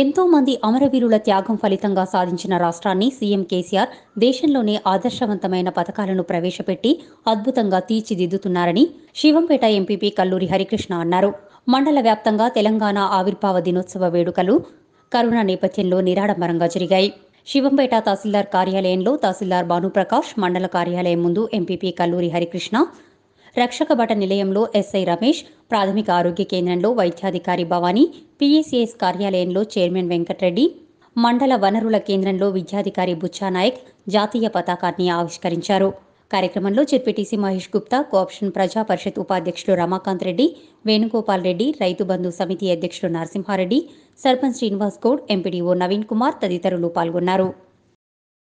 ఎంతో మంది అమరవీరుల త్యాగం ఫలితంగా సాధించిన రాష్ట్రాన్ని సీఎం కేసీఆర్ దేశంలోనే ఆదర్శవంతమైన పథకాలను ప్రవేశపెట్టి అద్భుతంగా తీర్చిదిద్దుతున్నారని శివంపేట ఎంపీపీ కల్లూరి హరికృష్ణ అన్నారు మండల వ్యాప్తంగా తెలంగాణ ఆవిర్భావ దినోత్సవ వేడుకలు కరోనా నేపథ్యంలో నిరాడంబరంగా జరిగాయి శివంపేట తహసీల్దార్ కార్యాలయంలో తహసీల్దార్ భానుప్రకాష్ మండల కార్యాలయం ముందు ఎంపీపీ కల్లూరి హరికృష్ణ రక్షకబట నిలయంలో ఎస్ఐ రమేష్ ప్రాథమిక ఆరోగ్య కేంద్రంలో వైద్యాధికారి భవానీ పీఈసీఎస్ కార్యాలయంలో చైర్మన్ వెంకటరెడ్డి మండల వనరుల కేంద్రంలో విద్యాధికారి బుచ్చానాయక్ జాతీయ పతాకాన్ని ఆవిష్కరించారు కార్యక్రమంలో జెడ్పీటీసీ మహేష్ గుప్తా కోఆప్షన్ ప్రజా పరిషత్ ఉపాధ్యక్షులు రమాకాంత్ రెడ్డి వేణుగోపాల్ రెడ్డి రైతు బంధు సమితి అధ్యక్షులు నరసింహారెడ్డి సర్పంచ్ శ్రీనివాస్ గౌడ్ ఎంపీడీఓ నవీన్ కుమార్ తదితరులు పాల్గొన్నారు